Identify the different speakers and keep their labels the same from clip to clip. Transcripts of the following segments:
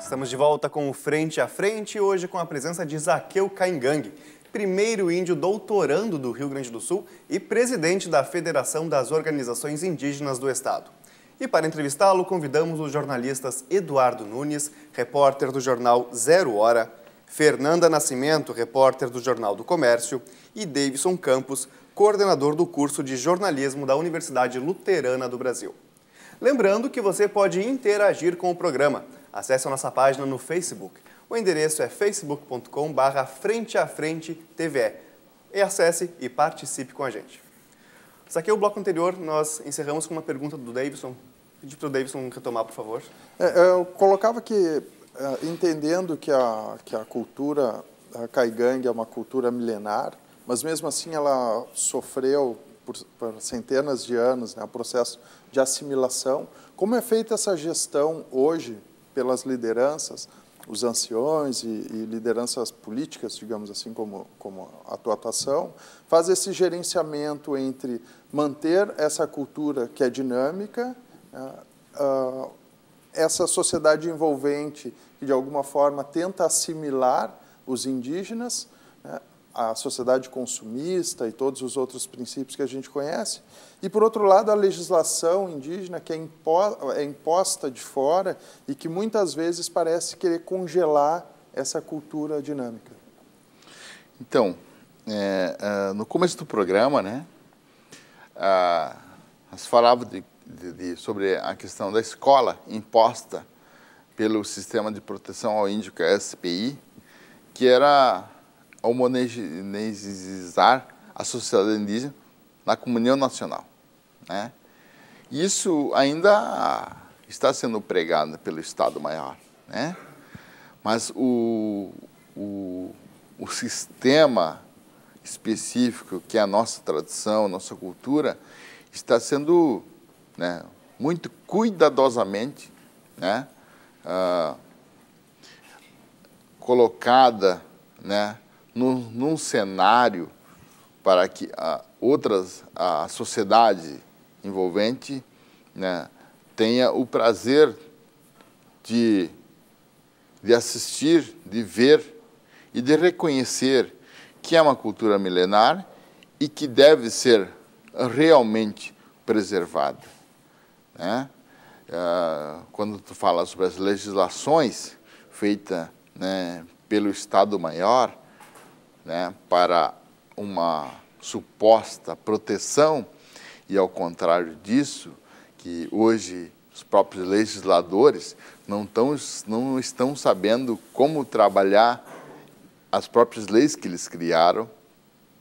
Speaker 1: Estamos de volta com o Frente a Frente, hoje com a presença de Zaqueu Caingang, primeiro índio doutorando do Rio Grande do Sul e presidente da Federação das Organizações Indígenas do Estado. E para entrevistá-lo, convidamos os jornalistas Eduardo Nunes, repórter do jornal Zero Hora, Fernanda Nascimento, repórter do Jornal do Comércio, e Davidson Campos, coordenador do curso de jornalismo da Universidade Luterana do Brasil. Lembrando que você pode interagir com o programa Acesse a nossa página no Facebook. O endereço é facebook.com barra frente a frente TVE. E acesse e participe com a gente. Isso aqui é o bloco anterior, nós encerramos com uma pergunta do Davidson. Pedi para o Davidson retomar, por favor. É, é eu colocava que, é, entendendo que a, que a cultura a caigangue é uma cultura milenar, mas mesmo assim ela sofreu por, por, centenas de anos, né, um processo de assimilação. Como é feita essa gestão hoje pelas lideranças, os anciões e, e, lideranças políticas, digamos assim, como, como a tua atuação, faz esse gerenciamento entre manter essa cultura que é dinâmica, né, ah, essa sociedade envolvente que, de alguma forma, tenta assimilar os indígenas, a sociedade consumista e todos os outros princípios que a gente conhece, e por outro lado a legislação indígena que é, é imposta de fora e que muitas vezes parece querer congelar essa cultura dinâmica.
Speaker 2: Então, é, é no começo do programa, né, ah, nós de, de, de, sobre a questão da escola imposta pelo Sistema de Proteção ao Índio, que é a SPI, que era homogeneizar a sociedade indígena na comunhão nacional. Né? Isso ainda está sendo pregado pelo Estado Maior, né? mas o, o, o sistema específico que é a nossa tradição, nossa cultura, está sendo né, muito cuidadosamente né, uh, colocada né, num, num cenário para que a, outras, a sociedade envolvente né, tenha o prazer de, de assistir, de ver e de reconhecer que é uma cultura milenar e que deve ser realmente preservada. Né? Eh, quando tu fala sobre as legislações feitas né, pelo Estado-Maior, né, para uma suposta proteção, e ao contrário disso, que hoje os próprios legisladores não, tão, não estão sabendo como trabalhar as próprias leis que eles criaram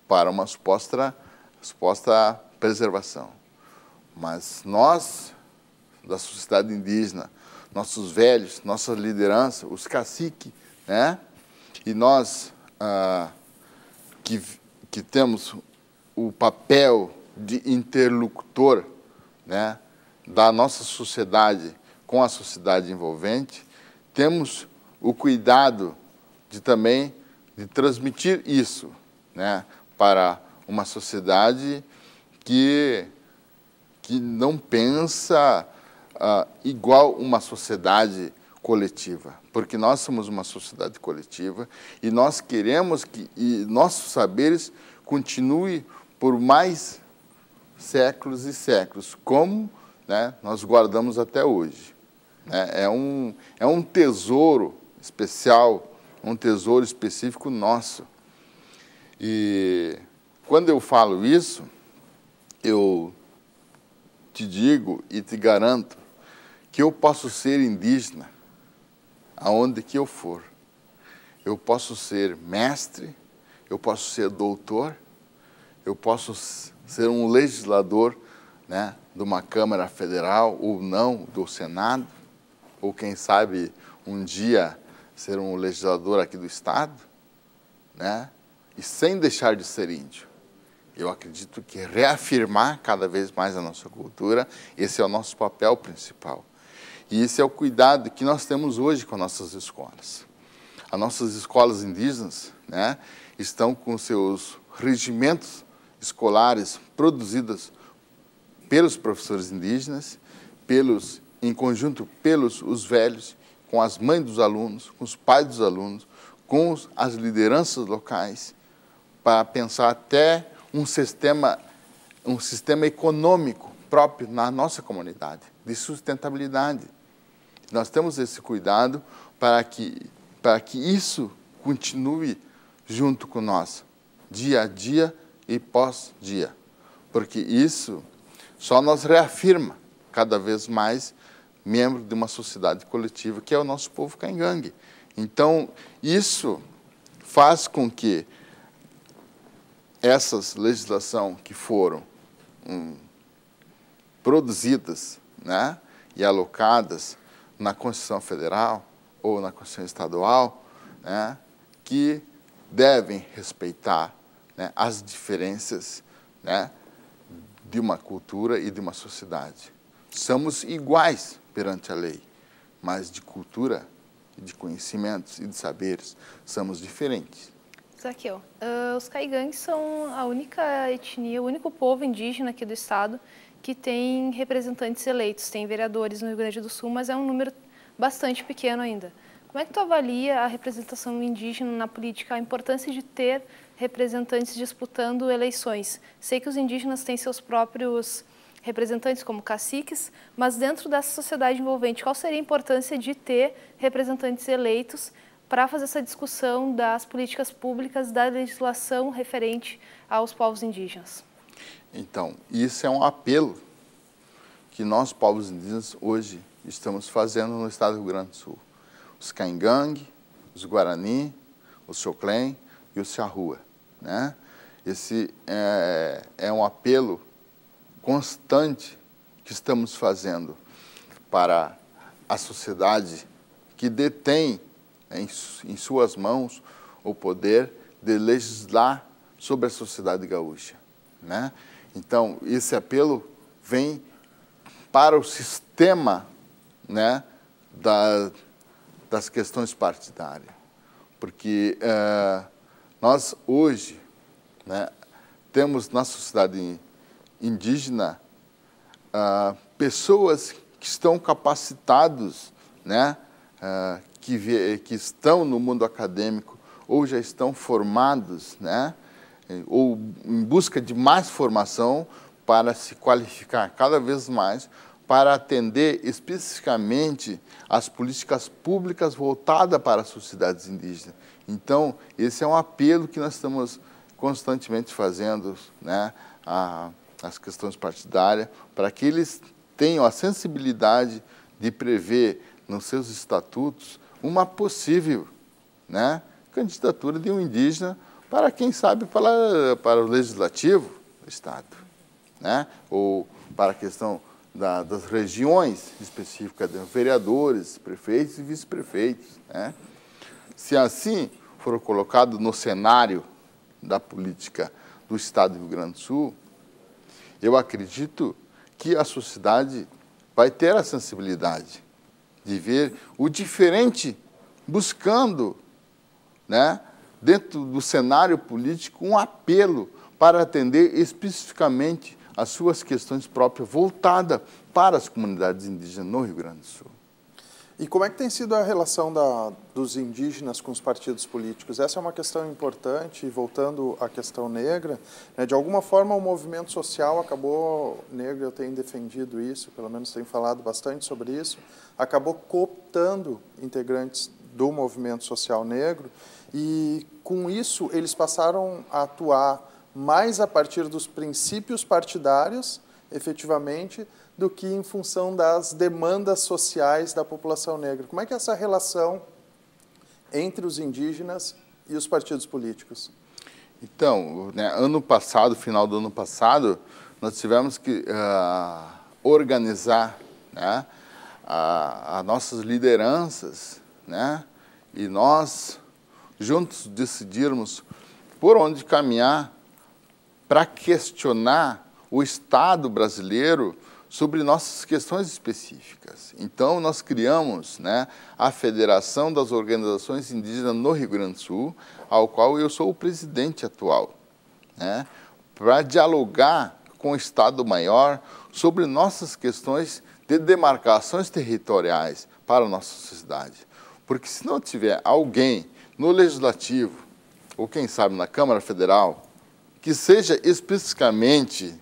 Speaker 2: para uma suposta, suposta preservação. Mas nós, da sociedade indígena, nossos velhos, nossa liderança, os caciques, né? E nós, ah, que, que temos o papel de interlocutor né, da nossa sociedade com a sociedade envolvente, temos o cuidado de também de transmitir isso né, para uma sociedade que, que não pensa uh, igual uma sociedade coletiva, porque nós somos uma sociedade coletiva e nós queremos que nossos saberes continue por mais séculos e séculos, como né, nós guardamos até hoje. Né. É, um, é um tesouro especial, um tesouro específico nosso. E quando eu falo isso, eu te digo e te garanto que eu posso ser indígena, aonde que eu for. Eu posso ser mestre, eu posso ser doutor, eu posso ser um legislador né, de uma Câmara Federal ou não, do Senado, ou quem sabe um dia ser um legislador aqui do Estado, né, e sem deixar de ser índio. Eu acredito que reafirmar cada vez mais a nossa cultura, esse é o nosso papel principal. E esse é o cuidado que nós temos hoje com as nossas escolas. As nossas escolas indígenas né, estão com seus regimentos escolares produzidos pelos professores indígenas, pelos, em conjunto pelos os velhos, com as mães dos alunos, com os pais dos alunos, com os, as lideranças locais, para pensar até um sistema, um sistema econômico próprio na nossa comunidade, de sustentabilidade. Nós temos esse cuidado para que, para que isso continue junto com nós, dia a dia e pós-dia. Porque isso só nos reafirma cada vez mais membro de uma sociedade coletiva que é o nosso povo cangangue. Então, isso faz com que essas legislações que foram hum, produzidas né, e alocadas na Constituição Federal ou na Constituição Estadual, né, que devem respeitar né, as diferenças né, de uma cultura e de uma sociedade. Somos iguais perante a lei, mas de cultura, de conhecimentos e de saberes somos diferentes. Zaqueu, uh, os caigangues são a única etnia, o único povo indígena aqui do estado que tem representantes eleitos, tem vereadores no Rio Grande do Sul, mas é um número bastante pequeno ainda. Como é que tu avalia a representação indígena na política, a importância de ter representantes disputando eleições? Sei que os indígenas têm seus próprios representantes como caciques, mas dentro dessa sociedade envolvente, qual seria a importância de ter representantes eleitos para fazer essa discussão das políticas públicas, da legislação referente aos povos indígenas? Então, isso é um apelo que nós, povos indígenas, hoje estamos fazendo no estado do Rio Grande do Sul. Os Caingangue, os Guarani, os Xoclém e os Charrua. Né? Esse é, é um apelo constante que estamos fazendo para a sociedade que detém em, em suas mãos o poder de legislar sobre a sociedade gaúcha. Né? Então, esse apelo vem para o sistema né, da, das questões partidárias. Porque eh, nós, hoje, né, temos na sociedade indígena ah, pessoas que estão capacitados, né, ah, que, que estão no mundo acadêmico ou já estão formados, né, ou em busca de mais formação para se qualificar cada vez mais para atender especificamente as políticas públicas voltadas para as sociedades indígenas. Então, esse é um apelo que nós estamos constantemente fazendo né, a, as questões partidárias, para que eles tenham a sensibilidade de prever nos seus estatutos uma possível né, candidatura de um indígena para quem sabe para, para o legislativo do Estado, né? ou para a questão da, das regiões específicas, de né? vereadores, prefeitos e vice-prefeitos. Né? Se assim for colocado no cenário da política do Estado do Rio Grande do Sul, eu acredito que a sociedade vai ter a sensibilidade de ver o diferente buscando né, dentro do cenário político, um apelo para atender especificamente as suas questões próprias, voltada
Speaker 1: para as comunidades indígenas no Rio Grande do Sul. E como é que tem sido a relação da, dos indígenas com os partidos políticos? Essa é uma questão importante, voltando à questão negra, né, de alguma forma o movimento social acabou, negro eu tenho defendido isso, pelo menos tenho falado bastante sobre isso, acabou cooptando integrantes do movimento social negro e com isso eles passaram a atuar mais a partir dos princípios partidários, efetivamente, do que em função das demandas sociais da população negra. Como é que é essa relação entre os indígenas e os partidos políticos?
Speaker 2: Então, né, ano passado, final do ano passado, nós tivemos que uh, organizar né, nossas lideranças, né, e nós juntos decidirmos por onde caminhar para questionar o Estado brasileiro sobre nossas questões específicas. Então, nós criamos né, a Federação das Organizações Indígenas no Rio Grande do Sul, ao qual eu sou o presidente atual, né, para dialogar com o Estado-Maior sobre nossas questões de demarcações territoriais para a nossa sociedade. Porque se não tiver alguém no Legislativo, ou quem sabe na Câmara Federal, que seja especificamente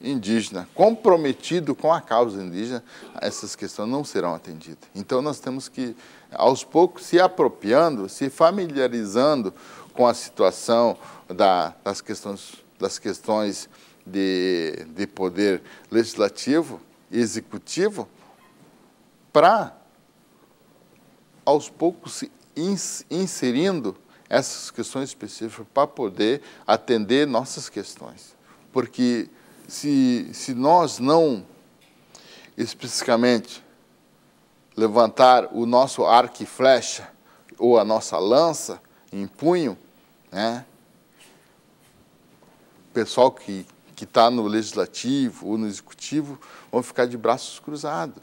Speaker 2: indígena, comprometido com a causa indígena, essas questões não serão atendidas. Então, nós temos que, aos poucos, se apropriando, se familiarizando com a situação da, das questões, das questões de, de poder legislativo e executivo, para, aos poucos, se inserindo essas questões específicas para poder atender nossas questões. Porque se, se nós não especificamente levantar o nosso arco e flecha ou a nossa lança em punho, né? o pessoal que que está no legislativo ou no executivo vão ficar de braços cruzados,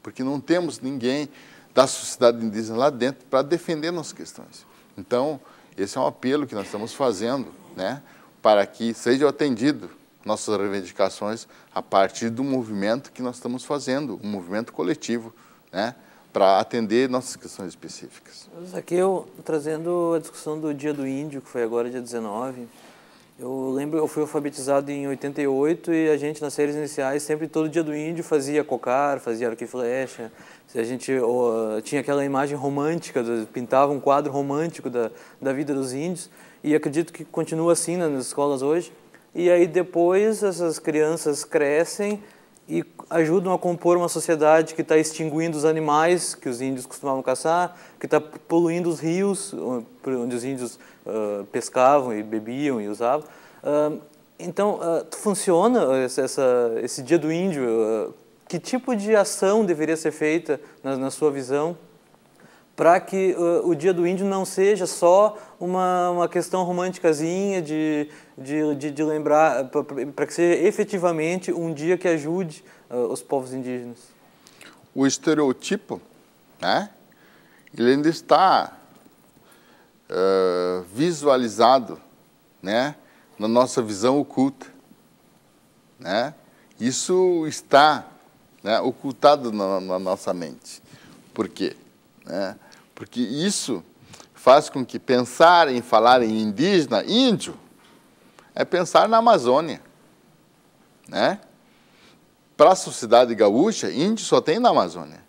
Speaker 2: porque não temos ninguém da sociedade indígena lá dentro para defender nossas questões. Então, esse é um apelo que nós estamos fazendo, né, para que sejam atendido nossas reivindicações a partir do movimento que nós estamos fazendo, um movimento coletivo, né, para atender nossas questões
Speaker 1: específicas.
Speaker 3: Aqui eu trazendo a discussão do Dia do Índio, que foi agora dia 19, eu lembro, eu fui alfabetizado em 88 e a gente nas séries iniciais sempre todo dia do índio fazia cocar, fazia arco e flecha. A gente ou, tinha aquela imagem romântica, pintava um quadro romântico da, da vida dos índios e acredito que continua assim né, nas escolas hoje. E aí depois essas crianças crescem e ajudam a compor uma sociedade que está extinguindo os animais que os índios costumavam caçar, que está poluindo os rios onde os índios uh, pescavam e bebiam e usavam. Uh, então, uh, funciona essa, esse dia do índio? que tipo de ação deveria ser feita na, na sua visão? para que uh, o Dia do Índio não seja só uma, uma questão românticazinha de, de, de, de lembrar, para que seja efetivamente um dia que ajude uh, os povos indígenas.
Speaker 2: O estereotipo, né, ele ainda está uh, visualizado né, na nossa visão oculta. Né? Isso está né, ocultado na, na nossa mente. Por quê? né? porque isso faz com que pensar em falar em indígena, índio, é pensar na Amazônia. Né? Para a sociedade gaúcha, índio só tem na Amazônia.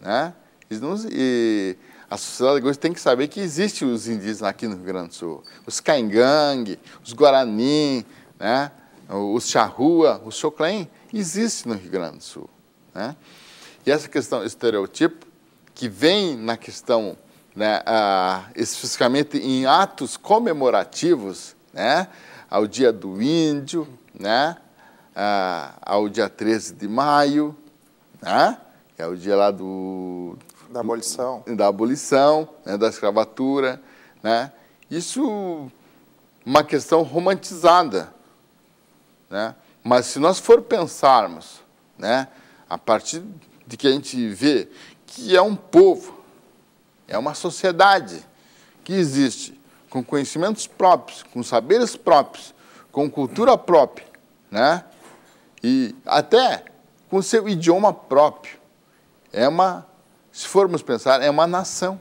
Speaker 2: Né? E, a sociedade gaúcha tem que saber que existem os indígenas aqui no Rio Grande do Sul. Os caingangue, os guarani, né? os charrua, os choclen, existem no Rio Grande do Sul. Né? E essa questão estereotipo que vem na questão, né, especificamente em atos comemorativos, né, ao Dia do Índio, né, ao dia 13 de maio, né, que é o dia lá do da abolição, do, da abolição, né, da escravatura, né, isso uma questão romantizada, né, mas se nós for pensarmos, né, a partir de que a gente vê que é um povo, é uma sociedade que existe com conhecimentos próprios, com saberes próprios, com cultura própria, né? E até com seu idioma próprio. É uma, se formos pensar, é uma nação,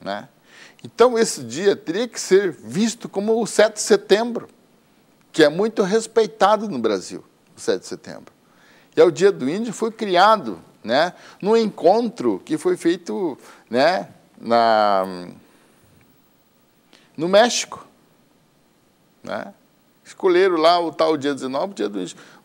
Speaker 2: né? Então esse dia teria que ser visto como o 7 de setembro, que é muito respeitado no Brasil, o 7 de setembro. E é o Dia do Índio foi criado né? No encontro que foi feito, né? Na no México, né? Escolheram lá o tal dia 19, dia do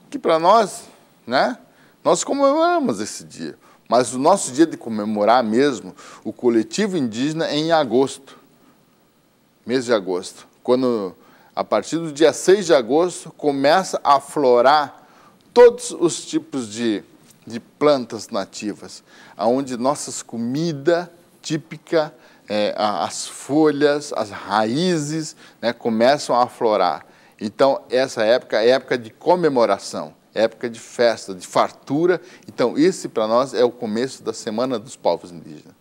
Speaker 2: que para nós, né? Nós comemoramos esse dia, mas o nosso dia de comemorar mesmo o coletivo indígena é em agosto. Mês de agosto, quando a partir do dia 6 de agosto começa a aflorar todos os tipos de de plantas nativas, aonde nossas comida típica, é, as folhas, as raízes né, começam a aflorar. Então, essa época é época de comemoração, época de festa, de fartura. Então, esse para nós é o começo da Semana dos Povos Indígenas.